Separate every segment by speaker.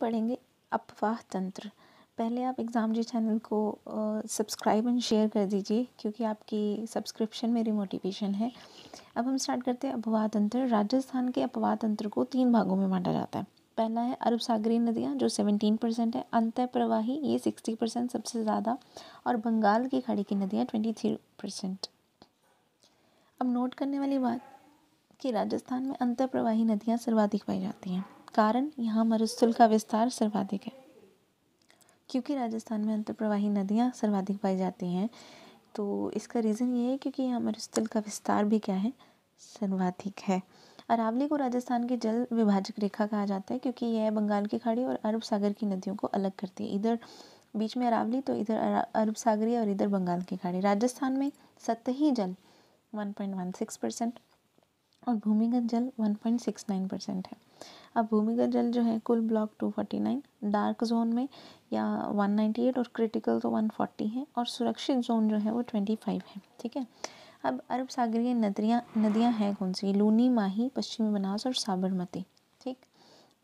Speaker 1: पढ़ेंगे अफवाह तंत्र पहले आप एग्ज़ाम जी चैनल को सब्सक्राइब एंड शेयर कर दीजिए क्योंकि आपकी सब्सक्रिप्शन मेरी मोटिवेशन है अब हम स्टार्ट करते हैं अपवाह तंत्र राजस्थान के अपवाह तंत्र को तीन भागों में बांटा जाता है पहला है अरब सागरी नदियाँ जो सेवेंटीन परसेंट है अंत प्रवाही ये सिक्सटी परसेंट सबसे ज़्यादा और बंगाल की खाड़ी की नदियाँ ट्वेंटी थ्री परसेंट अब नोट करने वाली बात कि राजस्थान में अंत प्रवाही नदियाँ सर्वाधिक पाई जाती हैं कारण यहाँ मरुस्थल का विस्तार सर्वाधिक है क्योंकि राजस्थान में अंतर्प्रवाही नदियाँ सर्वाधिक पाई जाती हैं तो इसका रीज़न ये है क्योंकि यहाँ मरुस्थल का विस्तार भी क्या है सर्वाधिक है अरावली को राजस्थान की जल विभाजक रेखा कहा जाता है क्योंकि यह बंगाल की खाड़ी और अरब सागर की नदियों को अलग करती है इधर बीच में अरावली तो इधर अरब सागरी और इधर बंगाल की खाड़ी राजस्थान में सतही जल 1.16 परसेंट और भूमिगत जल 1.69 परसेंट है अब भूमिगत जल जो है कुल ब्लॉक 249 डार्क जोन में या 198 और क्रिटिकल तो 140 है और सुरक्षित जोन जो है वो 25 है ठीक है अब अरब सागरीय नदियाँ नदियाँ हैं कौन सी लूनी माही पश्चिमी बनास और साबरमती ठीक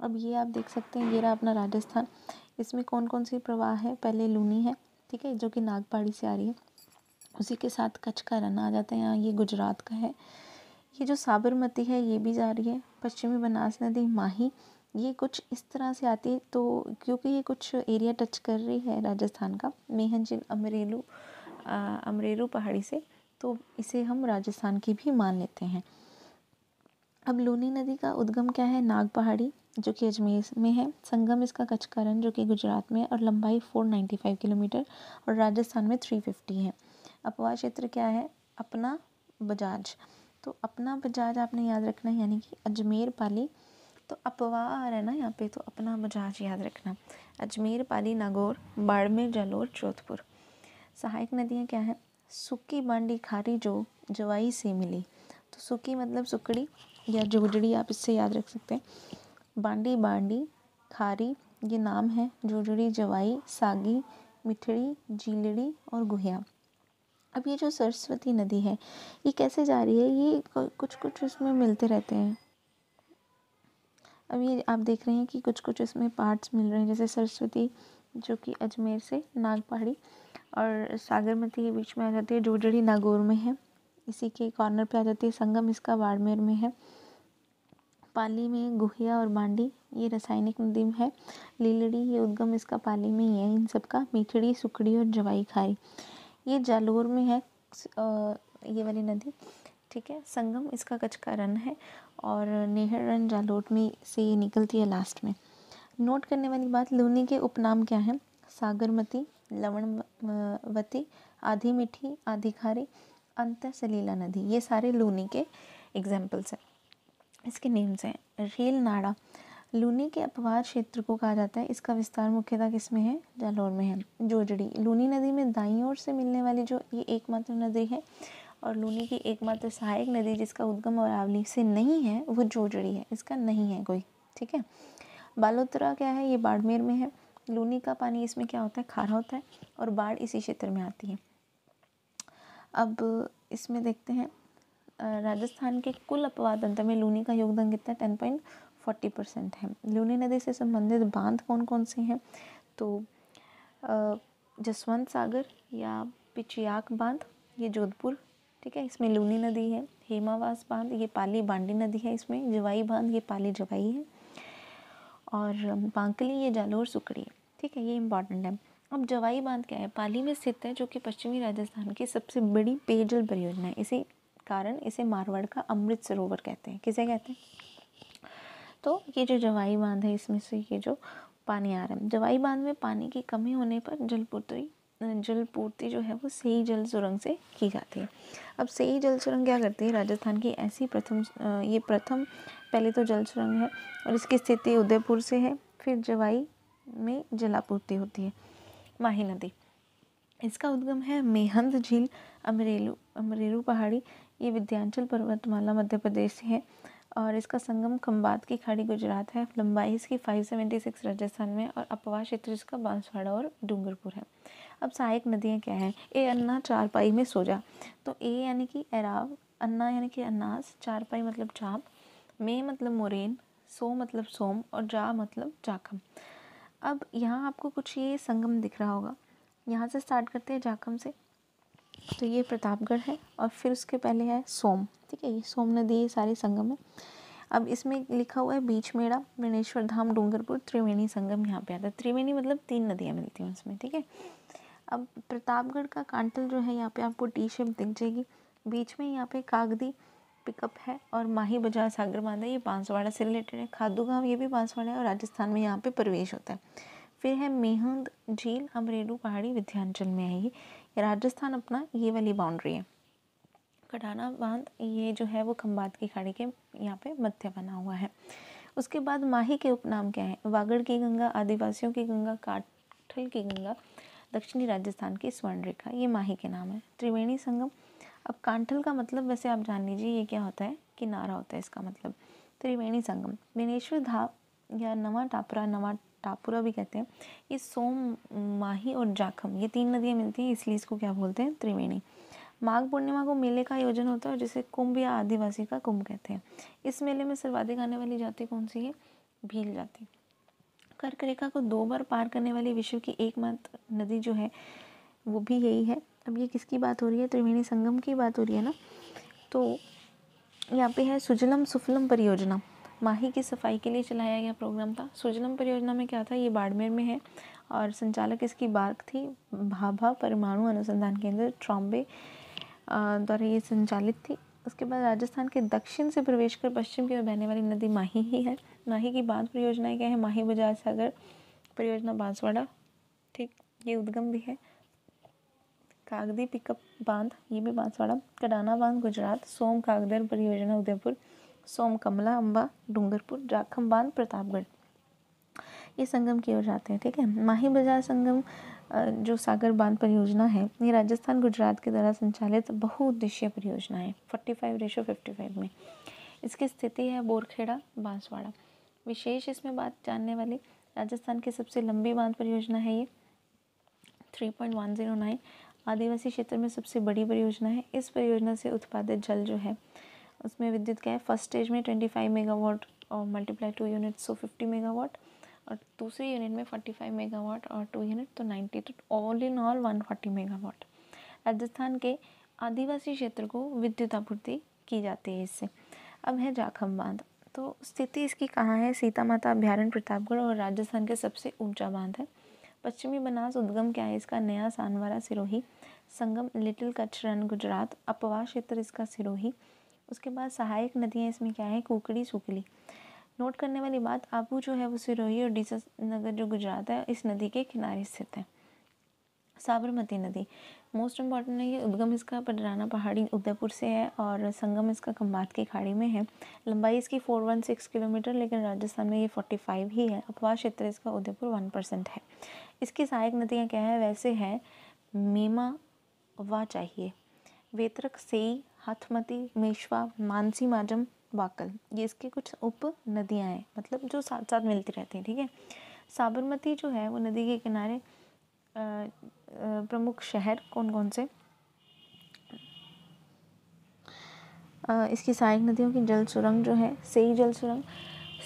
Speaker 1: अब ये आप देख सकते हैं ये रहा अपना राजस्थान इसमें कौन कौन सी प्रवाह है पहले लूनी है ठीक है जो कि नागपाड़ी से आ रही है उसी के साथ कच्छ का रन आ जाता है यहाँ ये गुजरात का है ये जो साबरमती है ये भी जा रही है पश्चिमी बनास नदी माही ये कुछ इस तरह से आती है तो क्योंकि ये कुछ एरिया टच कर रही है राजस्थान का जिन अमरेलू अमरेलू पहाड़ी से तो इसे हम राजस्थान की भी मान लेते हैं अब लूनी नदी का उद्गम क्या है नाग पहाड़ी जो कि अजमेर में है संगम इसका कचकरण जो कि गुजरात में और लंबाई फाइव किलोमीटर और राजस्थान में फिफ्टी है अपवा क्षेत्र क्या है अपना बजाज तो अपना बजाज आपने याद रखना है यानी कि अजमेर पाली तो अपवाह आ रहा है ना यहाँ पे तो अपना बजाज याद रखना अजमेर पाली नागौर बाड़मेर जालोर जोधपुर सहायक नदियाँ क्या हैं सुखी बांडी खारी जो जवाई से मिली तो सूखी मतलब सुकड़ी या जोजड़ी आप इससे याद रख सकते हैं बांडी बांडी खारी ये नाम है जोजड़ी जवाई सागी मिठड़ी जीलड़ी और गुहिया अब ये जो सरस्वती नदी है ये कैसे जा रही है ये कुछ कुछ उसमें मिलते रहते हैं अब ये आप देख रहे हैं कि कुछ कुछ उसमें पार्ट्स मिल रहे हैं जैसे सरस्वती जो कि अजमेर से नाग पहाड़ी और सागरमती के बीच में आ जाती है जोजड़ी नागौर में है इसी के कॉर्नर पे आ जाती है संगम इसका बाड़मेर में है पाली में गुहिया और बांडी ये रासायनिक नदी में है लीलड़ी ये उद्गम इसका पाली में ही है इन सब का मीठड़ी सुखड़ी और जवाई खाई ये जालोर में है ये वाली नदी ठीक है संगम इसका कच्छ का रन है और नेहर रन जालोर में से ये निकलती है लास्ट में नोट करने वाली बात लूनी के उपनाम क्या हैं सागरमती लवणवती आधी मीठी आधी खारी अंत सलीला नदी ये सारे लूनी के एग्जाम्पल्स हैं इसके नेम्स हैं रेल नाड़ा लूनी के अपवाद क्षेत्र को कहा जाता है इसका विस्तार मुख्यतः किस में है जालौर में है जोजड़ी लूनी नदी में दाई ओर से मिलने वाली जो ये एकमात्र नदी है और लूनी की एकमात्र सहायक नदी जिसका उद्गम और आवली से नहीं है वो जोजड़ी है इसका नहीं है कोई ठीक है बालोतरा क्या है ये बाड़मेर में है लूनी का पानी इसमें क्या होता है खारा होता है और बाढ़ इसी क्षेत्र में आती है अब इसमें देखते हैं राजस्थान के कुल अपवाद अंतर में लूनी का योगदान कितना टेन पॉइंट फोर्टी परसेंट है लूनी नदी से संबंधित बांध कौन कौन से हैं तो जसवंत सागर या पिचियाक बांध ये जोधपुर ठीक है इसमें लूनी नदी है हेमावास बांध ये पाली बांडी नदी है इसमें जवाई बांध ये पाली जवाई है और बांकली ये जालोर सुकड़ी ठीक है ये इंपॉर्टेंट है अब जवाई बांध क्या है पाली में स्थित है जो कि पश्चिमी राजस्थान की सबसे बड़ी पेयजल परियोजना है इसी कारण इसे मारवाड़ का अमृत सरोवर कहते हैं किसे कहते हैं तो ये जो जवाई बांध है इसमें से ये जो पानी आ रहा है जवाई बांध में पानी की कमी होने पर जलपूर्ति जल पूर्ति जो है वो सही जल सुरंग से की जाती है अब सही जल सुरंग क्या करती है राजस्थान की ऐसी प्रथम ये प्रथम पहले तो जल सुरंग है और इसकी स्थिति उदयपुर से है फिर जवाई में जलापूर्ति होती है माही नदी इसका उद्गम है मेहंद झील अमरेलू अमरेलू पहाड़ी ये विद्यांचल पर्वतमाला मध्य प्रदेश से है और इसका संगम खम्बात की खाड़ी गुजरात है लंबाई इसकी 576 राजस्थान में और अपवा क्षेत्र इसका बांसवाड़ा और डूंगरपुर है अब सहायक नदियाँ क्या हैं ए अन्ना चारपाई में सोजा तो ए यानी कि एराव अन्ना यानी कि अन्नास चारपाई मतलब चाप मे मतलब मोरेन सो मतलब सोम और जा मतलब जाखम अब यहाँ आपको कुछ ये संगम दिख रहा होगा यहाँ से स्टार्ट करते हैं जाखम से तो ये प्रतापगढ़ है और फिर उसके पहले है सोम ठीक है ये सोम नदी ये सारे संगम है अब इसमें लिखा हुआ है बीच मेड़ा मृणेश्वर धाम डूंगरपुर त्रिवेणी संगम यहाँ पे आता है त्रिवेणी मतलब तीन नदियाँ मिलती हैं उसमें ठीक है अब प्रतापगढ़ का कांटल जो है यहाँ पे आपको टी शेप दिख जाएगी बीच में यहाँ पे कागदी पिकअप है और माही बाजार सागर बांधा ये बांसवाड़ा से रिलेटेड है खादू गाँव ये भी बांसवाड़ा है और राजस्थान में यहाँ पे प्रवेश होता है फिर है मेहंद झील अमरेलू पहाड़ी विध्यांचल में है ये राजस्थान अपना ये वाली बाउंड्री है कटाना बांध ये जो है वो खम्बात की खाड़ी के यहाँ पे मध्य बना हुआ है उसके बाद माही के उपनाम क्या है वागड़ की गंगा आदिवासियों की गंगा काठल की गंगा दक्षिणी राजस्थान की स्वर्ण रेखा ये माही के नाम है त्रिवेणी संगम अब कांठल का मतलब वैसे आप जान लीजिए ये क्या होता है किनारा होता है इसका मतलब त्रिवेणी संगम बेनेश्वर धाप या नवा टापरा नवा टापुरा भी कहते हैं ये सोम माही और जाखम ये तीन नदियाँ मिलती हैं इसलिए इसको क्या बोलते हैं त्रिवेणी माघ पूर्णिमा को मेले का आयोजन होता है जिसे कुंभ या आदिवासी का कुंभ कहते हैं इस मेले में सर्वाधिक आने वाली जाति कौन सी है भील जाति कर्क रेखा को दो बार पार करने वाली विश्व की एकमात्र नदी जो है वो भी यही है अब ये किसकी बात हो रही है त्रिवेणी संगम की बात हो रही है ना तो यहाँ पे है सुजलम सुफलम परियोजना माही की सफाई के लिए चलाया गया प्रोग्राम था सुजलम परियोजना में क्या था ये बाड़मेर में है और संचालक इसकी बार्क थी भाभा परमाणु अनुसंधान केंद्र ट्रॉम्बे द्वारा ये संचालित थी उसके बाद राजस्थान के दक्षिण से प्रवेश कर पश्चिम की ओर बहने वाली नदी माही ही है माही की बांध परियोजनाएं क्या है माही बजाज सागर परियोजना बांसवाड़ा ठीक ये उद्गम भी है कागदी पिकअप बांध ये भी बांसवाड़ा कडाना बांध गुजरात सोम कागदर परियोजना उदयपुर सोमकमला अम्बा डूंगरपुर जाखम बांध प्रतापगढ़ ये संगम की ओर जाते हैं ठीक है माही बाजार संगम जो सागर बांध परियोजना है ये राजस्थान गुजरात के द्वारा संचालित बहुउद्देशीय परियोजना है forty five ratio fifty five में इसकी स्थिति है बोरखेड़ा बांसवाड़ा विशेष इसमें बात जानने वाली राजस्थान की सबसे लंबी बांध परियोजना है ये three point one zero nine आदिवासी क्षेत्र में सबसे बड़ी परियोजना है इस परियोजना से उत्पादित जल जो है उसमें विद्युत क्या है फर्स्ट स्टेज में ट्वेंटी फाइव मेगावाट और multiply two unit so fifty megawatt और दूसरे यूनिट में फोर्टी फाइव मेगावाट और टू यूनिट तो नाइन्टी तो all in all one forty megawatt Rajasthan के आदिवासी क्षेत्र को विद्युत आपूर्ति की जाती है इससे अब है जाखम बांध तो स्थिति इसकी कहाँ है सीता माता अभ्यारण्य प्रतापगढ़ और राजस्थान के सबसे ऊंचा बांध है पश्चिमी बनास उद्गम क्या है इसका नया सानवारा सिरोही संगम लिटिल कच्छ रन गुजरात अपवा क्षेत्र इसका सिरोही उसके बाद सहायक नदियाँ इसमें क्या है कुकड़ी सुकली नोट करने वाली बात आबू जो है वो सिरोही और डीसा नगर जो गुजरात है इस नदी के किनारे स्थित है साबरमती नदी मोस्ट इम्पॉर्टेंट है ये उद्गम इसका पडराना पहाड़ी उदयपुर से है और संगम इसका खम्बात की खाड़ी में है लंबाई इसकी फोर वन सिक्स किलोमीटर लेकिन राजस्थान में ये फोर्टी फाइव ही है अपवाह क्षेत्र इसका उदयपुर वन परसेंट है इसकी सहायक नदियाँ क्या है वैसे है मीमा वा चाहिए वेतरक सेई हाथमती मेशवा मानसी माजम वाकल ये इसके कुछ उप नदियाँ हैं मतलब जो साथ साथ मिलती रहती हैं ठीक है साबरमती जो है वो नदी के किनारे प्रमुख शहर कौन कौन से इसकी सहायक नदियों की जल सुरंग जो है सही जल सुरंग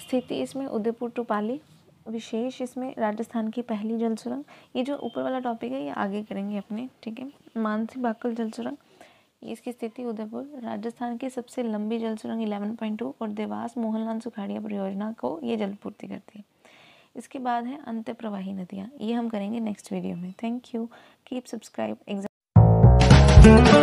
Speaker 1: स्थिति इसमें उदयपुर टोपाली विशेष इसमें राजस्थान की पहली जल सुरंग ये जो ऊपर वाला टॉपिक है ये आगे करेंगे अपने ठीक है मानसी बाकल जल सुरंग इसकी स्थिति उदयपुर राजस्थान की सबसे लंबी जल सुरंग 11.2 और देवास मोहनलाल सुखाड़िया परियोजना को ये जल पूर्ति करती है इसके बाद है अंत्य प्रवाही नदियाँ ये हम करेंगे नेक्स्ट वीडियो में thank you keep subscribe exam